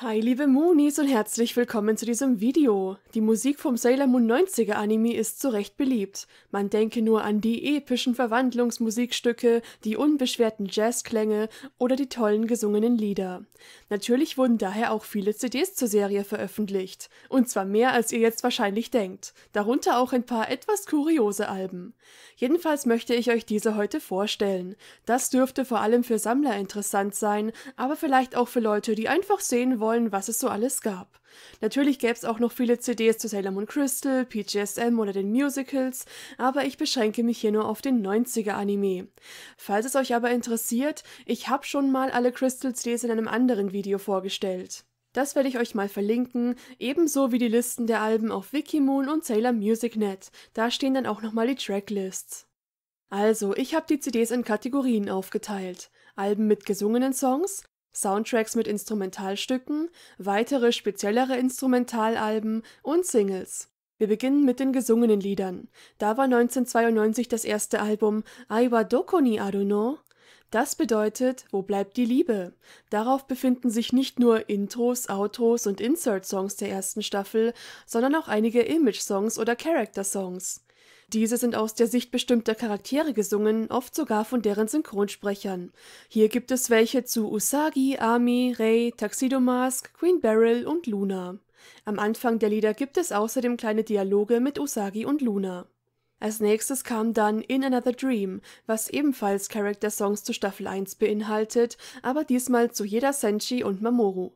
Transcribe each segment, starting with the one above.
Hi liebe Moonies und herzlich willkommen zu diesem Video. Die Musik vom Sailor Moon 90er Anime ist zu Recht beliebt. Man denke nur an die epischen Verwandlungsmusikstücke, die unbeschwerten Jazzklänge oder die tollen gesungenen Lieder. Natürlich wurden daher auch viele CDs zur Serie veröffentlicht. Und zwar mehr als ihr jetzt wahrscheinlich denkt. Darunter auch ein paar etwas kuriose Alben. Jedenfalls möchte ich euch diese heute vorstellen. Das dürfte vor allem für Sammler interessant sein, aber vielleicht auch für Leute, die einfach sehen wollen, wollen, was es so alles gab. Natürlich gäbe es auch noch viele CDs zu Sailor Moon Crystal, PGSM oder den Musicals, aber ich beschränke mich hier nur auf den 90er-Anime. Falls es euch aber interessiert, ich habe schon mal alle Crystal-CDs in einem anderen Video vorgestellt. Das werde ich euch mal verlinken, ebenso wie die Listen der Alben auf Wikimoon und Sailor MusicNet. Da stehen dann auch nochmal die Tracklists. Also, ich habe die CDs in Kategorien aufgeteilt. Alben mit gesungenen Songs, Soundtracks mit Instrumentalstücken, weitere speziellere Instrumentalalben und Singles. Wir beginnen mit den gesungenen Liedern. Da war 1992 das erste Album Ai wa doko ni aru Das bedeutet, wo bleibt die Liebe? Darauf befinden sich nicht nur Intros, Outros und Insert-Songs der ersten Staffel, sondern auch einige Image-Songs oder Character-Songs. Diese sind aus der Sicht bestimmter Charaktere gesungen, oft sogar von deren Synchronsprechern. Hier gibt es welche zu Usagi, Ami, Rei, Tuxedo Mask, Queen Beryl und Luna. Am Anfang der Lieder gibt es außerdem kleine Dialoge mit Usagi und Luna als nächstes kam dann In Another Dream, was ebenfalls charakter songs zu Staffel 1 beinhaltet, aber diesmal zu jeder Senshi und Mamoru.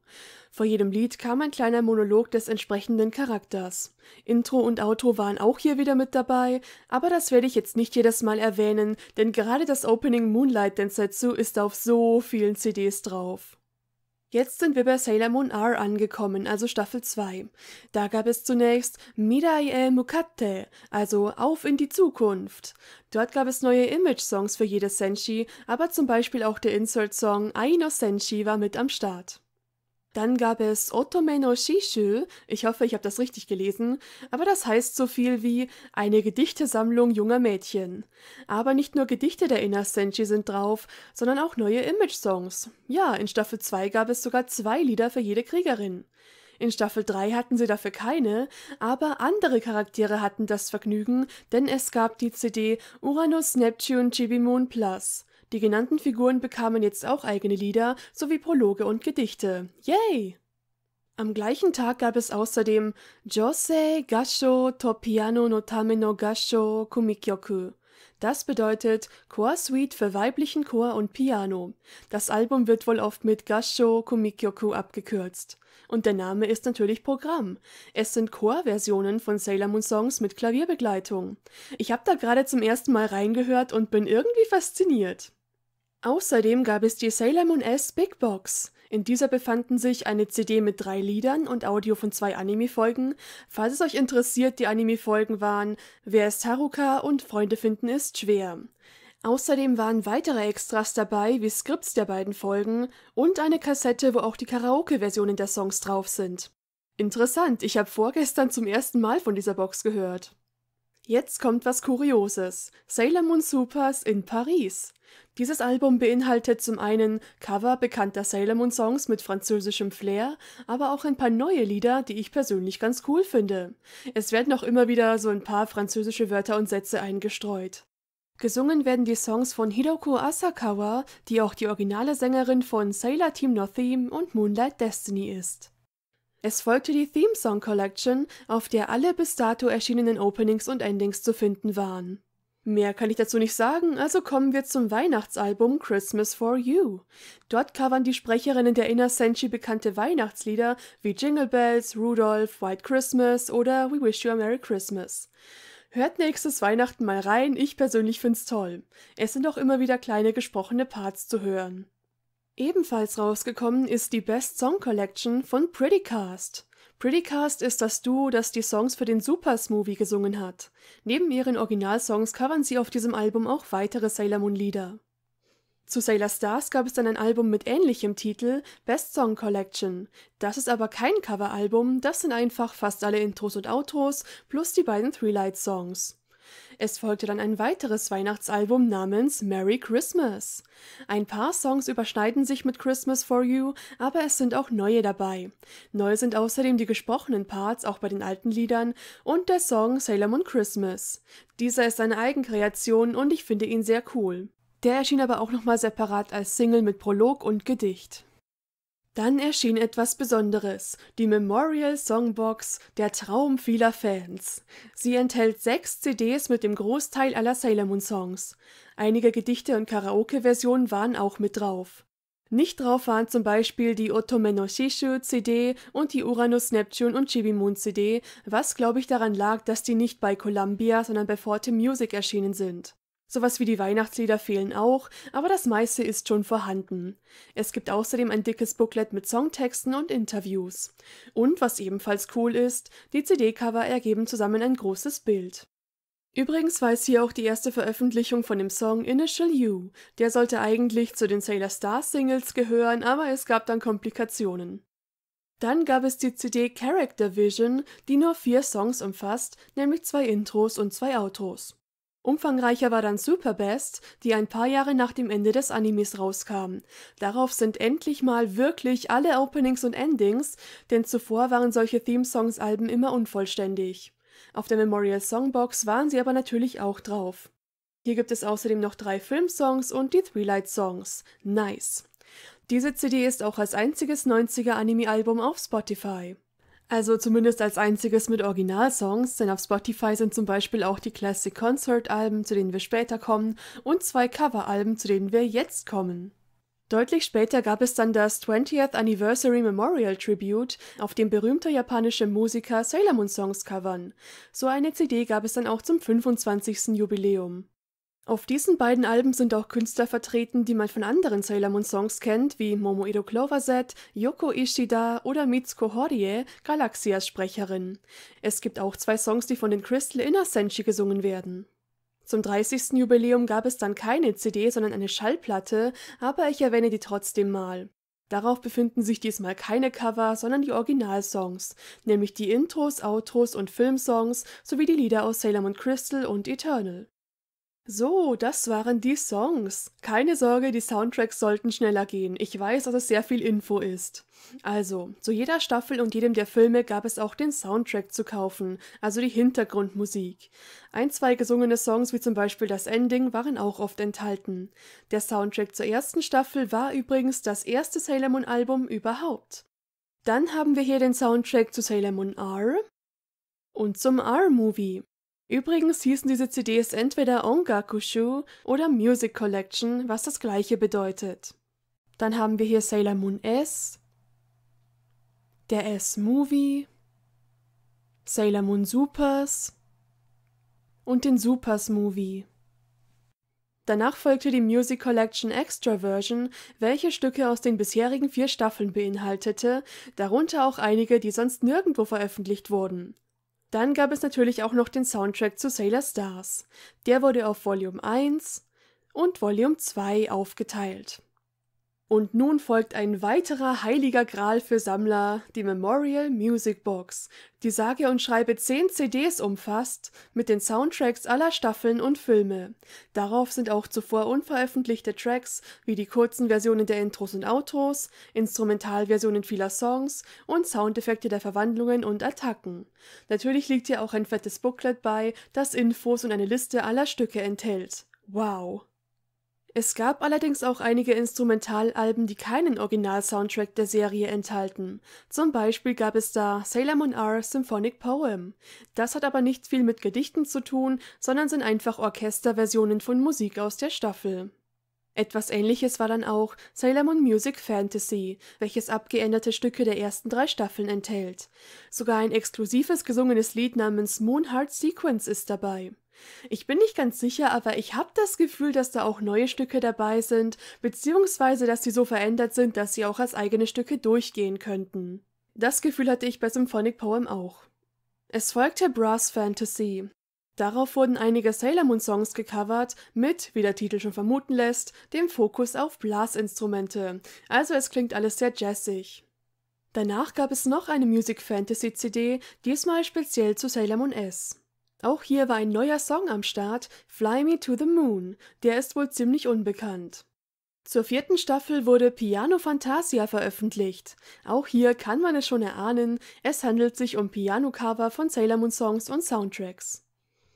Vor jedem Lied kam ein kleiner Monolog des entsprechenden Charakters. Intro und Outro waren auch hier wieder mit dabei, aber das werde ich jetzt nicht jedes Mal erwähnen, denn gerade das Opening Moonlight Densetsu ist auf so vielen CDs drauf. Jetzt sind wir bei Sailor Moon R angekommen, also Staffel 2. Da gab es zunächst Mirai e Mukatte, also Auf in die Zukunft. Dort gab es neue Image-Songs für jedes Senshi, aber zum Beispiel auch der Insert-Song Aino Senshi war mit am Start. Dann gab es Otome no Shishu, ich hoffe, ich habe das richtig gelesen, aber das heißt so viel wie eine Gedichtesammlung junger Mädchen. Aber nicht nur Gedichte der Inner Senshi sind drauf, sondern auch neue Image-Songs. Ja, in Staffel 2 gab es sogar zwei Lieder für jede Kriegerin. In Staffel 3 hatten sie dafür keine, aber andere Charaktere hatten das Vergnügen, denn es gab die CD Uranus Neptune Chibi Moon Plus. Die genannten Figuren bekamen jetzt auch eigene Lieder sowie Prologe und Gedichte. Yay! Am gleichen Tag gab es außerdem Josei Gasho to Piano no Tame no Gasho Kumikyoku. Das bedeutet Chor Suite für weiblichen Chor und Piano. Das Album wird wohl oft mit Gasho Kumikyoku abgekürzt. Und der Name ist natürlich Programm. Es sind Chorversionen von Sailor Moon Songs mit Klavierbegleitung. Ich habe da gerade zum ersten Mal reingehört und bin irgendwie fasziniert. Außerdem gab es die Sailor Moon S Big Box. In dieser befanden sich eine CD mit drei Liedern und Audio von zwei Anime-Folgen. Falls es euch interessiert, die Anime-Folgen waren Wer ist Haruka und Freunde finden ist schwer. Außerdem waren weitere Extras dabei, wie Skripts der beiden Folgen und eine Kassette, wo auch die Karaoke-Versionen der Songs drauf sind. Interessant, ich habe vorgestern zum ersten Mal von dieser Box gehört. Jetzt kommt was Kurioses. Sailor Moon Supers in Paris. Dieses Album beinhaltet zum einen Cover bekannter Sailor Moon Songs mit französischem Flair, aber auch ein paar neue Lieder, die ich persönlich ganz cool finde. Es werden auch immer wieder so ein paar französische Wörter und Sätze eingestreut. Gesungen werden die Songs von Hidoku Asakawa, die auch die originale Sängerin von Sailor Team No Theme und Moonlight Destiny ist. Es folgte die Theme Song Collection, auf der alle bis dato erschienenen Openings und Endings zu finden waren. Mehr kann ich dazu nicht sagen, also kommen wir zum Weihnachtsalbum Christmas for You. Dort covern die Sprecherinnen der Inner Senshi bekannte Weihnachtslieder wie Jingle Bells, Rudolph, White Christmas oder We Wish You a Merry Christmas. Hört nächstes Weihnachten mal rein, ich persönlich find's toll. Es sind auch immer wieder kleine gesprochene Parts zu hören. Ebenfalls rausgekommen ist die Best Song Collection von Prettycast. Prettycast ist das Duo, das die Songs für den Supers Movie gesungen hat. Neben ihren Originalsongs covern sie auf diesem Album auch weitere Sailor Moon Lieder. Zu Sailor Stars gab es dann ein Album mit ähnlichem Titel, Best Song Collection. Das ist aber kein Coveralbum, das sind einfach fast alle Intros und Outros plus die beiden Three Light Songs. Es folgte dann ein weiteres Weihnachtsalbum namens Merry Christmas. Ein paar Songs überschneiden sich mit Christmas for You, aber es sind auch neue dabei. Neu sind außerdem die gesprochenen Parts auch bei den alten Liedern und der Song Sailor Moon Christmas. Dieser ist eine Eigenkreation und ich finde ihn sehr cool. Der erschien aber auch nochmal separat als Single mit Prolog und Gedicht. Dann erschien etwas Besonderes, die Memorial Songbox, der Traum vieler Fans. Sie enthält sechs CDs mit dem Großteil aller Sailor Moon Songs. Einige Gedichte und Karaoke-Versionen waren auch mit drauf. Nicht drauf waren zum Beispiel die Otome no Shishu CD und die Uranus Neptune und Chibi Moon CD, was glaube ich daran lag, dass die nicht bei Columbia, sondern bei Forte Music erschienen sind. Sowas wie die Weihnachtslieder fehlen auch, aber das meiste ist schon vorhanden. Es gibt außerdem ein dickes Booklet mit Songtexten und Interviews. Und was ebenfalls cool ist, die CD-Cover ergeben zusammen ein großes Bild. Übrigens war es hier auch die erste Veröffentlichung von dem Song Initial You. Der sollte eigentlich zu den Sailor Star Singles gehören, aber es gab dann Komplikationen. Dann gab es die CD Character Vision, die nur vier Songs umfasst, nämlich zwei Intros und zwei Outros. Umfangreicher war dann Superbest, die ein paar Jahre nach dem Ende des Animes rauskam. Darauf sind endlich mal wirklich alle Openings und Endings, denn zuvor waren solche themesongs alben immer unvollständig. Auf der Memorial Songbox waren sie aber natürlich auch drauf. Hier gibt es außerdem noch drei Filmsongs und die Three Light Songs. Nice. Diese CD ist auch als einziges 90er Anime-Album auf Spotify. Also zumindest als einziges mit Originalsongs, denn auf Spotify sind zum Beispiel auch die Classic Concert Alben, zu denen wir später kommen, und zwei Coveralben, zu denen wir jetzt kommen. Deutlich später gab es dann das 20th Anniversary Memorial Tribute, auf dem berühmte japanische Musiker Sailor Moon Songs covern. So eine CD gab es dann auch zum 25. Jubiläum. Auf diesen beiden Alben sind auch Künstler vertreten, die man von anderen Sailor Moon Songs kennt, wie Momoiro Cloverset, Yoko Ishida oder Mitsuko Horie, Galaxias Sprecherin. Es gibt auch zwei Songs, die von den Crystal Inner Senshi gesungen werden. Zum 30. Jubiläum gab es dann keine CD, sondern eine Schallplatte, aber ich erwähne die trotzdem mal. Darauf befinden sich diesmal keine Cover, sondern die Originalsongs, nämlich die Intros, Outros und Filmsongs sowie die Lieder aus Sailor Moon Crystal und Eternal. So, das waren die Songs. Keine Sorge, die Soundtracks sollten schneller gehen. Ich weiß, dass es sehr viel Info ist. Also, zu jeder Staffel und jedem der Filme gab es auch den Soundtrack zu kaufen, also die Hintergrundmusik. Ein, zwei gesungene Songs wie zum Beispiel das Ending waren auch oft enthalten. Der Soundtrack zur ersten Staffel war übrigens das erste Sailor Moon Album überhaupt. Dann haben wir hier den Soundtrack zu Sailor Moon R und zum R-Movie. Übrigens hießen diese CDs entweder Ongakushu oder Music Collection, was das gleiche bedeutet. Dann haben wir hier Sailor Moon S, der S-Movie, Sailor Moon Supers und den Supers Movie. Danach folgte die Music Collection Extra Version, welche Stücke aus den bisherigen vier Staffeln beinhaltete, darunter auch einige, die sonst nirgendwo veröffentlicht wurden. Dann gab es natürlich auch noch den Soundtrack zu Sailor Stars. Der wurde auf Volume 1 und Volume 2 aufgeteilt und nun folgt ein weiterer heiliger Gral für Sammler, die Memorial Music Box, die sage und schreibe 10 CDs umfasst, mit den Soundtracks aller Staffeln und Filme. Darauf sind auch zuvor unveröffentlichte Tracks, wie die kurzen Versionen der Intros und Outros, Instrumentalversionen vieler Songs und Soundeffekte der Verwandlungen und Attacken. Natürlich liegt hier auch ein fettes Booklet bei, das Infos und eine Liste aller Stücke enthält. Wow! Es gab allerdings auch einige Instrumentalalben, die keinen Original-Soundtrack der Serie enthalten. Zum Beispiel gab es da Sailor Moon R Symphonic Poem. Das hat aber nicht viel mit Gedichten zu tun, sondern sind einfach Orchesterversionen von Musik aus der Staffel. Etwas ähnliches war dann auch Sailor Moon Music Fantasy, welches abgeänderte Stücke der ersten drei Staffeln enthält. Sogar ein exklusives gesungenes Lied namens Moonheart Sequence ist dabei. Ich bin nicht ganz sicher, aber ich habe das Gefühl, dass da auch neue Stücke dabei sind, beziehungsweise dass sie so verändert sind, dass sie auch als eigene Stücke durchgehen könnten. Das Gefühl hatte ich bei Symphonic Poem auch. Es folgte Brass Fantasy. Darauf wurden einige Sailor Moon Songs gecovert, mit, wie der Titel schon vermuten lässt, dem Fokus auf Blasinstrumente, also es klingt alles sehr jazzig. Danach gab es noch eine Music Fantasy CD, diesmal speziell zu Sailor Moon S. Auch hier war ein neuer Song am Start, Fly Me to the Moon, der ist wohl ziemlich unbekannt. Zur vierten Staffel wurde Piano Fantasia veröffentlicht. Auch hier kann man es schon erahnen, es handelt sich um Piano-Cover von Sailor Moon Songs und Soundtracks.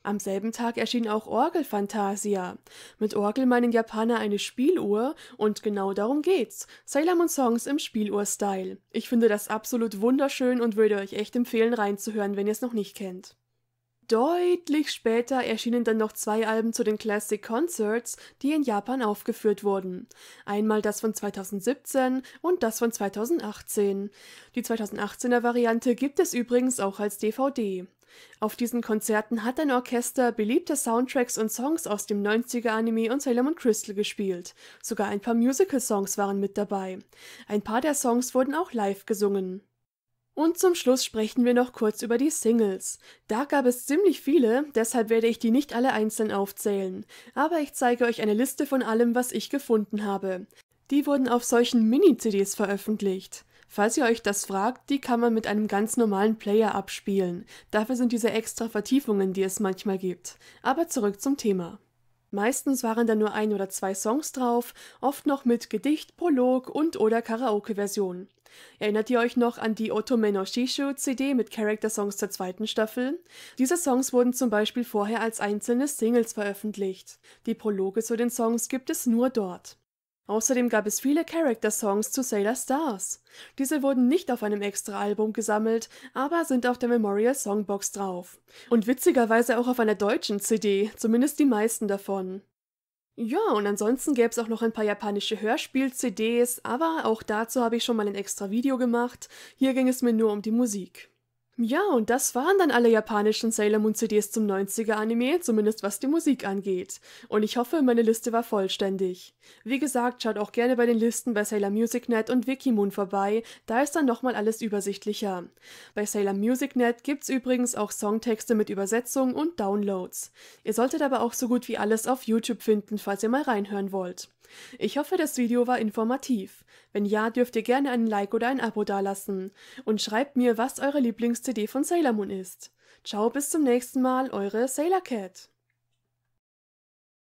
Am selben Tag erschien auch Orgel Fantasia. Mit Orgel meinen Japaner eine Spieluhr und genau darum geht's. Sailor Moon Songs im Spieluhr-Style. Ich finde das absolut wunderschön und würde euch echt empfehlen reinzuhören, wenn ihr es noch nicht kennt. Deutlich später erschienen dann noch zwei Alben zu den Classic Concerts, die in Japan aufgeführt wurden. Einmal das von 2017 und das von 2018. Die 2018er Variante gibt es übrigens auch als DVD. Auf diesen Konzerten hat ein Orchester beliebte Soundtracks und Songs aus dem 90er-Anime und Sailor Moon Crystal gespielt. Sogar ein paar Musical-Songs waren mit dabei. Ein paar der Songs wurden auch live gesungen. Und zum Schluss sprechen wir noch kurz über die Singles. Da gab es ziemlich viele, deshalb werde ich die nicht alle einzeln aufzählen. Aber ich zeige euch eine Liste von allem, was ich gefunden habe. Die wurden auf solchen Mini-CDs veröffentlicht. Falls ihr euch das fragt, die kann man mit einem ganz normalen Player abspielen. Dafür sind diese extra Vertiefungen, die es manchmal gibt. Aber zurück zum Thema. Meistens waren da nur ein oder zwei Songs drauf, oft noch mit Gedicht, Prolog und oder Karaoke-Version. Erinnert ihr euch noch an die Otome no Shishu CD mit Character-Songs der zweiten Staffel? Diese Songs wurden zum Beispiel vorher als einzelne Singles veröffentlicht. Die Prologe zu den Songs gibt es nur dort. Außerdem gab es viele Character-Songs zu Sailor Stars. Diese wurden nicht auf einem Extra-Album gesammelt, aber sind auf der Memorial Songbox drauf. Und witzigerweise auch auf einer deutschen CD, zumindest die meisten davon. Ja, und ansonsten gäbe es auch noch ein paar japanische Hörspiel-CDs, aber auch dazu habe ich schon mal ein extra Video gemacht. Hier ging es mir nur um die Musik. Ja, und das waren dann alle japanischen Sailor Moon CDs zum 90er Anime, zumindest was die Musik angeht. Und ich hoffe, meine Liste war vollständig. Wie gesagt, schaut auch gerne bei den Listen bei Sailor MusicNet und Wikimoon vorbei, da ist dann nochmal alles übersichtlicher. Bei Sailor MusicNet gibt's übrigens auch Songtexte mit Übersetzung und Downloads. Ihr solltet aber auch so gut wie alles auf YouTube finden, falls ihr mal reinhören wollt. Ich hoffe, das Video war informativ. Wenn ja, dürft ihr gerne einen Like oder ein Abo dalassen und schreibt mir, was eure Lieblings-CD von Sailor Moon ist. Ciao, bis zum nächsten Mal, eure Sailor Cat.